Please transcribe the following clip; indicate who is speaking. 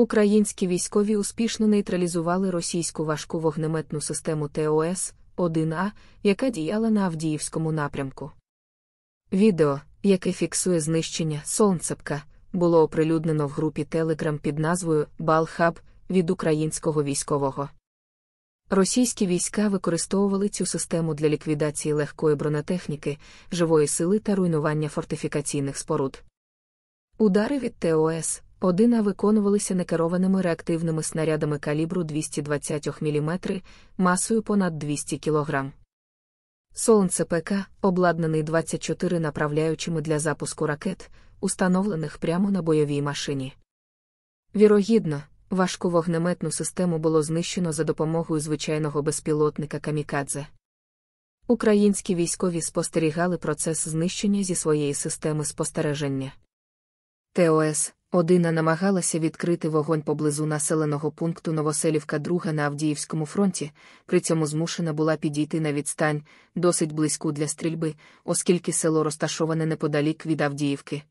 Speaker 1: Українські військові успішно нейтралізували російську важку вогнеметну систему ТОС 1А, яка діяла на Авдіївському напрямку. Відео, яке фіксує знищення сонцепка, було оприлюднено в групі Telegram під назвою Балхаб від українського військового. Російські війська використовували цю систему для ліквідації легкої бронетехніки, живої сили та руйнування фортифікаційних споруд. Удари від ТОС Одина виконувалися некерованими реактивними снарядами калібру 220 мм масою понад 200 кг. Сонце ПК, обладнаний 24 направляючими для запуску ракет, установлених прямо на бойовій машині. Вірогідно, важку вогнеметну систему було знищено за допомогою звичайного безпілотника Камікадзе. Українські військові спостерігали процес знищення зі своєї системи спостереження. ТОС 1 намагалася відкрити вогонь поблизу населеного пункту Новоселівка 2 на Авдіївському фронті, при цьому змушена була підійти на відстань, досить близьку для стрільби, оскільки село розташоване неподалік від Авдіївки.